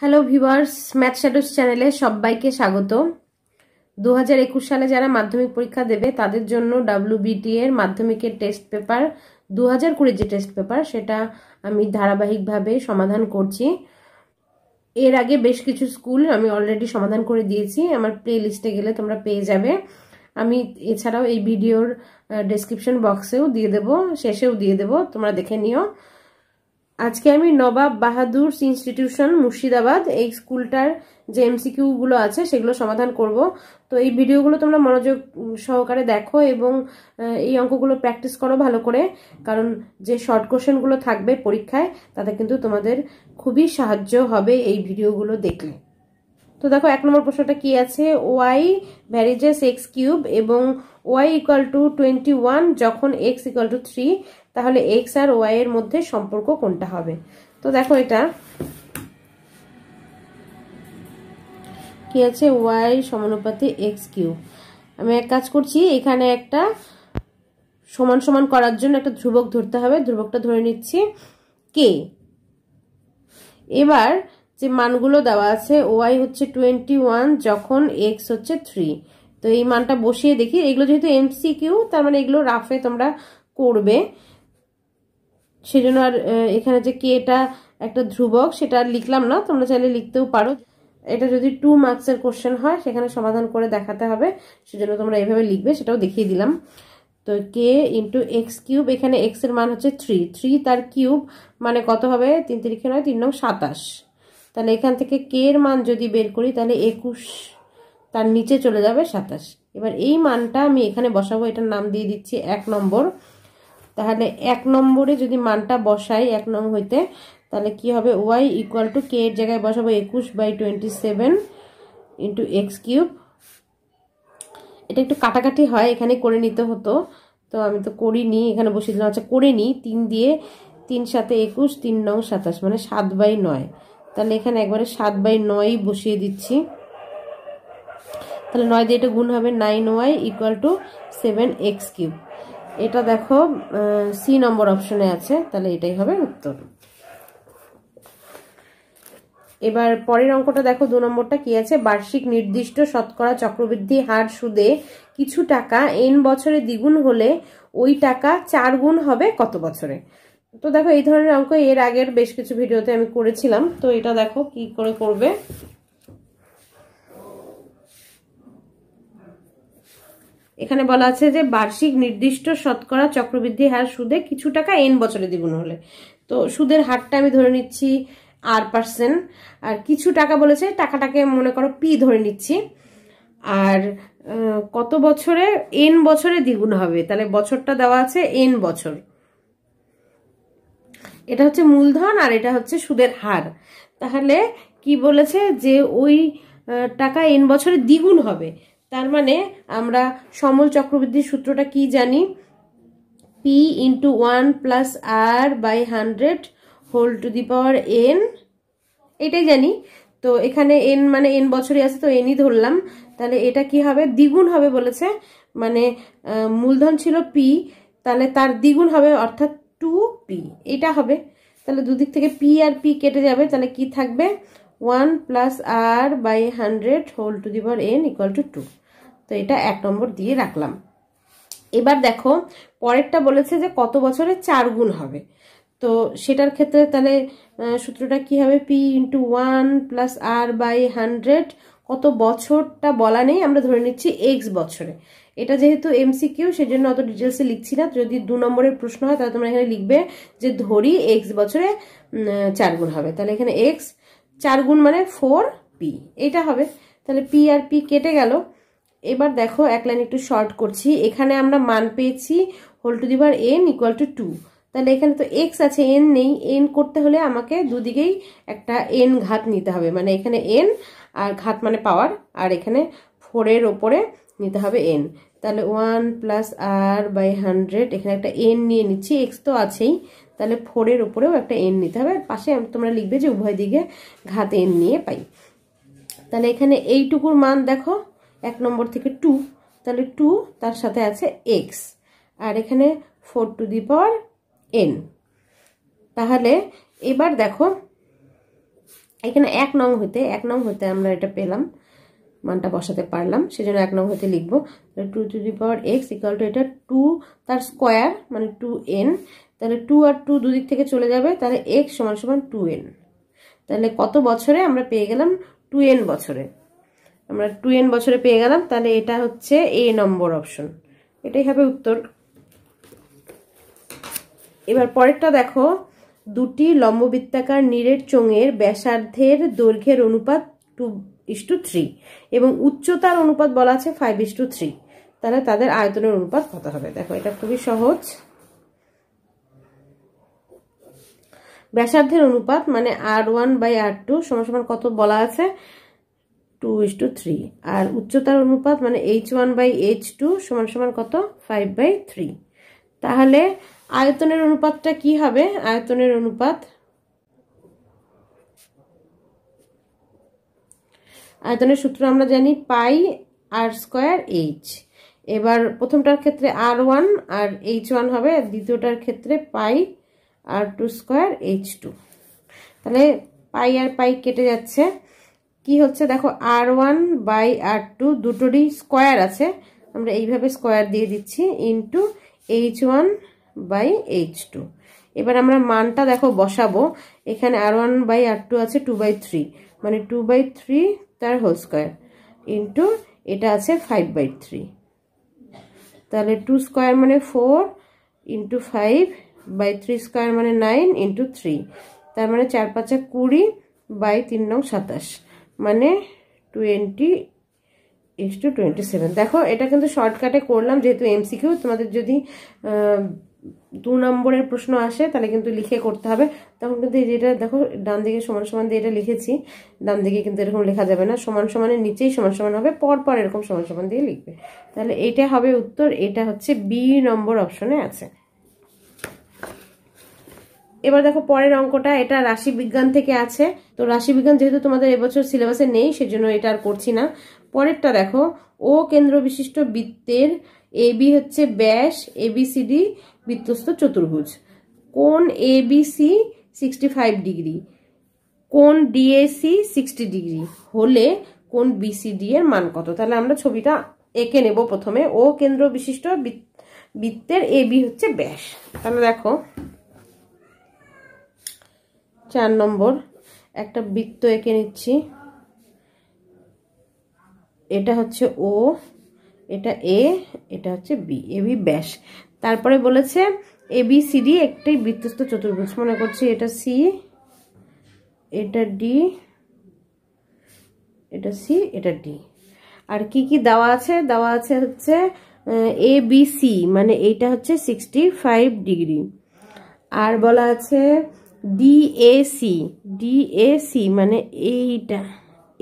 hello viewers math shadows চ্যানেলে সবাইকে স্বাগত দু সালে যারা মাধ্যমিক পরীক্ষা দেবে তাদের জন্য ডাব্লিউবিটি এর মাধ্যমিকের টেস্ট পেপার দু হাজার যে টেস্ট পেপার সেটা আমি ধারাবাহিকভাবে সমাধান করছি এর আগে বেশ কিছু স্কুল আমি অলরেডি সমাধান করে দিয়েছি আমার প্লে লিস্টে গেলে তোমরা পেয়ে যাবে আমি এছাড়াও এই ভিডিওর ডেসক্রিপশন বক্সেও দিয়ে দেব শেষেও দিয়ে দেব তোমরা দেখে নিও আজকে আমি নবাব বাহাদুর ইনস্টিটিউশন মুর্শিদাবাদ এই স্কুলটার যে এমসিকিউগুলো আছে সেগুলো সমাধান করব তো এই ভিডিওগুলো তোমরা মনোযোগ সহকারে দেখো এবং এই অঙ্কগুলো প্র্যাকটিস করো ভালো করে কারণ যে শর্ট কোশ্চেনগুলো থাকবে পরীক্ষায় তাতে কিন্তু তোমাদের খুবই সাহায্য হবে এই ভিডিওগুলো দেখলে তো দেখো এক নম্বর প্রশ্নটা কি আছে ওয়াই ভ্যারিজেস এক্স কিউব এবং Y equal to twenty one যখন এক্স ইকুয়াল টু থ্রি তাহলে এক্স আর ওয়াই এর মধ্যে সম্পর্ক কোনটা হবে তো দেখো এটা কি আছে ওয়াই সমানুপাতে এক্স কিউ আমি এক কাজ করছি এখানে একটা সমান সমান করার জন্য একটা ধ্রুবক ধরতে হবে ধ্রুবকটা ধরে নিচ্ছি কে এবার যে মানগুলো দেওয়া আছে ওয়াই হচ্ছে টোয়েন্টি ওয়ান যখন এক্স হচ্ছে থ্রি তো এই মানটা বসিয়ে দেখি এগুলো যেহেতু এমসি কিউ তার মানে এগুলো রাফে তোমরা করবে সেই জন্য আর এখানে যে কে এটা একটা ধ্রুবক সেটা আর লিখলাম না তোমরা চাইলে লিখতেও পারো এটা যদি টু মার্কসের কোশ্চেন হয় সেখানে সমাধান করে দেখাতে হবে সেজন্য তোমরা এভাবে লিখবে সেটাও দেখিয়ে দিলাম তো কে ইন্টু এক্স কিউব এখানে এক্স এর মান হচ্ছে থ্রি থ্রি তার কিউব মানে কত হবে তিন তিরিখে নয় তিন নং সাতাশ তাহলে এখান থেকে কে এর মান যদি বের করি তাহলে একুশ তার নিচে চলে যাবে সাতাশ এবার এই মানটা আমি এখানে বসাবো এটার নাম দিয়ে দিচ্ছি এক নম্বর তাহলে এক নম্বরে যদি মানটা বসাই এক নং হইতে তাহলে কি হবে ওয়াই ইকুয়াল টু কে এর জায়গায় বসাবো একুশ by twenty seven into X cube এটা একটু কাটাকাটি হয় এখানে করে নিতে হতো তো আমি তো করিনি এখানে বসিয়ে দিলাম আচ্ছা করে নিই তিন দিয়ে তিন সাথে একুশ তিন নং সাতাশ মানে সাত বাই নয় তাহলে এখানে একবারে সাত বাই নয়ই বসিয়ে দিচ্ছি তাহলে নয় দিয়ে এটা গুণ হবে nine Y equal to seven X cube এটা দেখো সি নম্বর অপশনে আছে তাহলে এটাই হবে উত্তর এবার পরের অঙ্কটা দেখো দু নম্বরটা কি আছে বার্ষিক নির্দিষ্ট শতকরা চক্রবৃদ্ধি হার সুদে কিছু টাকা এন বছরে দ্বিগুণ হলে ওই টাকা চার গুণ হবে কত বছরে তো দেখো এই ধরনের অঙ্ক এর আগের বেশ কিছু ভিডিওতে আমি করেছিলাম তো এটা দেখো কি করে করবে এখানে বলা আছে যে বার্ষিক নির্দিষ্ট শতকরা চক্রবৃদ্ধি হার সুদে কিছু টাকা এন বছরে দ্বিগুণ হলে তো সুদের হারটা আমি ধরে নিচ্ছি আর পার্সেন্ট আর কিছু টাকা বলেছে টাকাটাকে মনে করো পি ধরে নিচ্ছি আর কত বছরে এন বছরে দ্বিগুণ হবে তাহলে বছরটা দেওয়া আছে এন বছর এটা হচ্ছে মূলধন আর এটা হচ্ছে সুদের হার তাহলে কি বলেছে যে ওই টাকা এন বছরে দ্বিগুণ হবে তার মানে আমরা সমল চক্রবৃদ্ধির সূত্রটা কি জানি P into one plus R by hundred whole to the power N এটাই জানি তো এখানে এন মানে এন বছরই আছে তো এনই ধরলাম তাহলে এটা কি হবে দ্বিগুণ হবে বলেছে মানে মূলধন ছিল পি তাহলে তার দ্বিগুণ হবে অর্থাৎ টু পি এটা হবে তাহলে দুদিক থেকে পি আর পি কেটে যাবে তাহলে কি থাকবে one plus R by hundred whole to the power N equal to two তো এটা এক নম্বর দিয়ে রাখলাম এবার দেখো পরেরটা বলেছে যে কত বছরে চার গুণ হবে তো সেটার ক্ষেত্রে তাহলে সূত্রটা কি হবে P into one plus R by hundred কত বছরটা বলা নেই আমরা ধরে নিচ্ছি এক্স বছরে এটা যেহেতু এমসিকিউ জন্য অত ডিটেলসে লিখছি না যদি দু নম্বরের প্রশ্ন হয় তাহলে তোমরা এখানে লিখবে যে ধরি এক্স বছরে চার গুণ হবে তাহলে এখানে এক্স চার গুণ মানে ফোর পি এটা হবে তাহলে পি আর পি কেটে গেল এবার দেখো এক লাইন একটু শর্ট করছি এখানে আমরা মান পেয়েছি হোল টু দিবার এন ইকুয়াল টু টু তাহলে এখানে তো এক্স আছে এন নেই এন করতে হলে আমাকে দুদিকেই একটা এন ঘাত নিতে হবে মানে এখানে এন আর ঘাত মানে পাওয়ার আর এখানে ফোরের ওপরে নিতে হবে এন তাহলে one plus R by hundred এখানে একটা এন নিয়ে নিচ্ছি এক্স তো আছেই তাহলে ফোরের উপরেও একটা এন নিতে হবে পাশে তোমরা লিখবে যে উভয় দিকে ঘাত এন নিয়ে পাই তাহলে এখানে এইটুকুর মান দেখো এক নম্বর থেকে টু তাহলে টু তার সাথে আছে এক্স আর এখানে ফোর টু দি পর এন তাহলে এবার দেখো এখানে এক নং হইতে এক নং হইতে আমরা এটা পেলাম মানটা বসাতে পারলাম সেজন্য এক নম্বর হতে লিখবো two to the power X equal to এটা টু তার স্কোয়ার মানে টু এন তাহলে টু আর টু দুদিক থেকে চলে যাবে তাহলে এক্স সমান সমান টু এন তাহলে কত বছরে আমরা পেয়ে গেলাম টু এন বছরে আমরা টু এন বছরে পেয়ে গেলাম তাহলে এটা হচ্ছে এ নম্বর অপশন এটাই হবে উত্তর এবার পরেরটা দেখো দুটি লম্ববৃত্তাকার নিরের চোঙের ব্যাসার্ধের দৈর্ঘ্যের অনুপাত টু ইস টু থ্রি এবং উচ্চতার অনুপাত বলা আছে ফাইভ ইস টু থ্রি তাহলে তাদের আয়তনের অনুপাত কত হবে দেখো এটা খুবই সহজ ব্যাসার্ধের অনুপাত মানে R one by R two সমান কত বলা আছে টু ইস টু থ্রি আর উচ্চতার অনুপাত মানে H one by H two সমান সমান কত ফাইভ বাই থ্রি তাহলে আয়তনের অনুপাতটা কি হবে আয়তনের অনুপাত আয়তনের সূত্র আমরা জানি পাই আর স্কোয়ার এইচ এবার প্রথমটার ক্ষেত্রে আর ওয়ান আর এইচ ওয়ান হবে দ্বিতীয়টার ক্ষেত্রে pi R two square H two তাহলে পাই আর পাই কেটে যাচ্ছে কি হচ্ছে দেখো R one by R two দুটোরই স্কোয়ার আছে আমরা এইভাবে স্কোয়ার দিয়ে দিচ্ছি into H one by H two এবার আমরা মানটা দেখো বসাবো এখানে R one by R two আছে টু বাই থ্রি মানে টু বাই থ্রি তার হোল স্কোয়ার ইন্টু এটা আছে ফাইভ বাই থ্রি তাহলে টু স্কোয়ার মানে four into five by three square মানে নাইন ইন্টু থ্রি তার মানে চার পাঁচা কুড়ি বাই তিন নং সাতাশ মানে twenty is two twenty seven দেখো এটা কিন্তু শর্টকাটে করলাম যেহেতু এমসিকিউ তোমাদের যদি দু নম্বরের প্রশ্ন আসে তাহলে কিন্তু লিখে করতে হবে তখন কিন্তু যেটা দেখো ডান দিকে সমান সমান দিয়ে এটা লিখেছি ডান দিকে কিন্তু এরকম লেখা যাবে না সমান সমানের নিচেই সমান সমান হবে পরপর এরকম সমান সমান দিয়ে লিখবে তাহলে এটা হবে উত্তর এটা হচ্ছে বি নম্বর অপশনে আছে এবার দেখো পরের অঙ্কটা এটা রাশি বিজ্ঞান থেকে আছে তো রাশি বিজ্ঞান যেহেতু তোমাদের এবছর সিলেবাসে নেই সেজন্য এটা আর করছি না পরেরটা দেখো ও কেন্দ্র বিশিষ্ট বৃত্তের এবি হচ্ছে ব্যাস এবিসিডি বিধ্বস্ত চতুর্ভুজ কোন A B C sixty five degree কোন ডিএসি সিক্সটি ডিগ্রি হলে কোন বিসিডি এর মান কত তাহলে আমরা ছবিটা এঁকে নেব প্রথমে ও কেন্দ্র বিশিষ্ট বৃত্তের এ বি হচ্ছে ব্যাস তাহলে দেখো চার নম্বর একটা বৃত্ত এঁকে নিচ্ছি এটা হচ্ছে ও এটা এ এটা হচ্ছে বি এ বি ব্যাস তারপরে বলেছে এ বি সি ডি একটাই বৃত্তস্থ চতুর্ভুজ মনে করছি এটা সি এটা ডি এটা সি এটা ডি আর কি কি দেওয়া আছে দেওয়া আছে হচ্ছে এ বি সি মানে এইটা হচ্ছে সিক্সটি ফাইভ ডিগ্রি আর বলা আছে D A C D A C মানে এইটা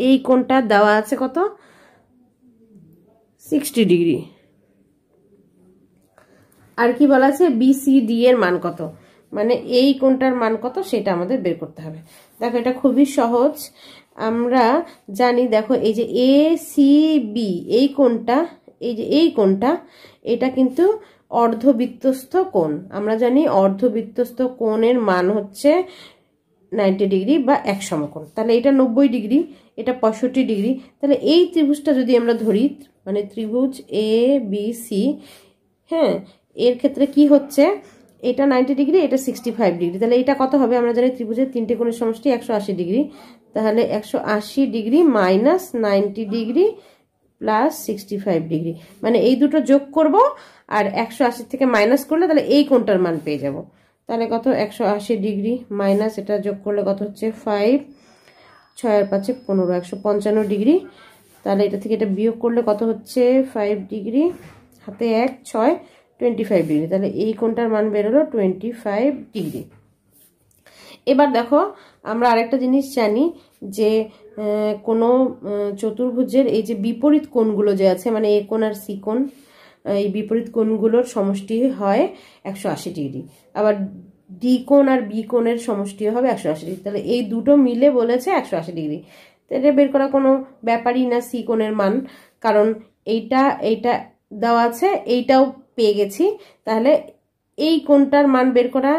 এই কোনটা দেওয়া আছে কত সিক্সটি ডিগ্রি আর কি বলা আছে বিসিডি এর মান কত মানে এই কোনটার মান কত সেটা আমাদের বের করতে হবে দেখো এটা খুবই সহজ আমরা জানি দেখো এই যে এ সি বি এই কোনটা এই যে এই কোনটা এটা কিন্তু অর্ধবৃত্তস্থ কোণ আমরা জানি অর্ধবৃত্তস্থ কোণের মান হচ্ছে নাইনটি ডিগ্রি বা এক সমকোণ তাহলে এটা নব্বই ডিগ্রি এটা পঁয়ষট্টি ডিগ্রি তাহলে এই ত্রিভুজটা যদি আমরা ধরি মানে ত্রিভুজ এ বি সি হ্যাঁ এর ক্ষেত্রে কি হচ্ছে এটা নাইনটি ডিগ্রি এটা সিক্সটি ফাইভ ডিগ্রি তাহলে এটা কত হবে আমরা জানি ত্রিভুজের তিনটে কোণের সমষ্টি একশো আশি ডিগ্রি তাহলে একশো আশি degree minus ninety degree plus sixty five degree মানে এই দুটো যোগ করব আর একশো আশির থেকে মাইনাস করলে তাহলে এই কোণটার মান পেয়ে যাব তাহলে কত একশো আশি ডিগ্রি মাইনাস এটা যোগ করলে কত হচ্ছে ফাইভ ছয় আর পাঁচে পনেরো একশো পঞ্চান্ন ডিগ্রি তাহলে এটা থেকে এটা বিয়োগ করলে কত হচ্ছে ফাইভ ডিগ্রি হাতে এক ছয় টোয়েন্টি ফাইভ ডিগ্রি তাহলে এই কোণটার মান বেরোলো টোয়েন্টি ফাইভ ডিগ্রি এবার দেখো আমরা আরেকটা জিনিস জানি যে কোনো চতুর্ভুজের এই যে বিপরীত কোণগুলো যে আছে মানে এ কোণ আর সি কোণ এই বিপরীত কোণগুলোর সমষ্টি হয় একশো আশি ডিগ্রি আবার ডি কোণ আর বি কোণের সমষ্টি হবে একশো আশি ডিগ্রি তাহলে এই দুটো মিলে বলেছে একশো আশি ডিগ্রি এটা বের করা কোনো ব্যাপারই না সি কোণের মান কারণ এইটা এইটা দেওয়া আছে এইটাও পেয়ে গেছি তাহলে এই কোনটার মান বের করা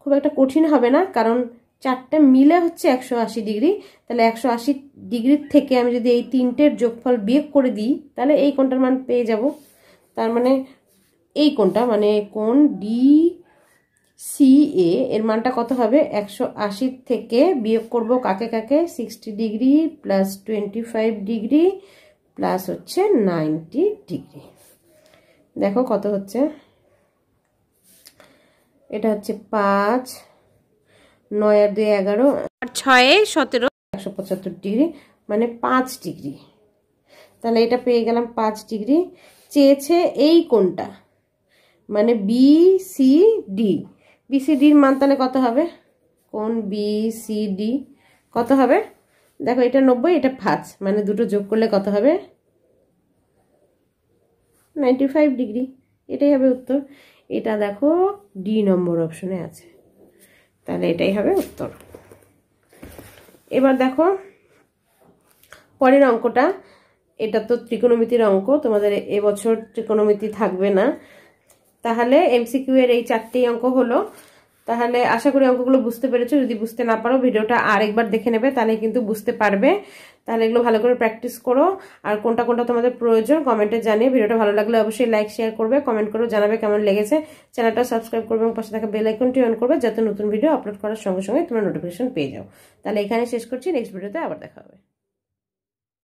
খুব একটা কঠিন হবে না কারণ চারটা মিলে হচ্ছে একশো আশি ডিগ্রি তাহলে একশো আশি ডিগ্রির থেকে আমি যদি এই তিনটের যোগফল বিয়োগ করে দিই তাহলে এই কোনটার মান পেয়ে যাব তার মানে এই কোনটা মানে কোন ডি সি এ এর মানটা কত হবে একশো আশির থেকে বিয়োগ করব কাকে কাকে sixty degree plus twenty five degree plus হচ্ছে নাইনটি ডিগ্রি দেখো কত হচ্ছে এটা হচ্ছে পাঁচ নয় আর দুই এগারো আর ছয়ে সতেরো একশো পঁচাত্তর ডিগ্রি মানে পাঁচ ডিগ্রি তাহলে এটা পেয়ে গেলাম পাঁচ ডিগ্রি চেয়েছে এই কোনটা মানে বি সি ডি বিসিডির মান তাহলে কত হবে কোন বি সি ডি কত হবে দেখো এটা নব্বই এটা পাঁচ মানে দুটো যোগ করলে কত হবে নাইনটি ফাইভ ডিগ্রি এটাই হবে উত্তর এটা দেখো ডি নম্বর অপশনে আছে তাহলে এটাই হবে উত্তর এবার দেখো পরের অঙ্কটা এটা তো ত্রিকোণমিতির অঙ্ক তোমাদের এবছর ত্রিকোণমিতি থাকবে না তাহলে এমসিকিউ এর এই চারটি অঙ্ক হলো তাহলে আশা করি অঙ্কগুলো বুঝতে পেরেছো যদি বুঝতে না পারো ভিডিওটা আরেকবার দেখে নেবে তাহলে কিন্তু বুঝতে পারবে তাহলে এগুলো ভালো করে প্র্যাকটিস করো আর কোনটা কোনটা তোমাদের প্রয়োজন কমেন্টে জানিয়ে ভিডিওটা ভালো লাগলে অবশ্যই লাইক শেয়ার করবে কমেন্ট করো জানাবে কেমন লেগেছে চ্যানেলটা সাবস্ক্রাইব করবে এবং পাশে থাকা বেলাইকনটি অন করবে যাতে নতুন ভিডিও আপলোড করার সঙ্গে সঙ্গে তোমরা নোটিফিকেশন পেয়ে যাও তাহলে এখানে শেষ করছি নেক্সট ভিডিওতে আবার দেখা হবে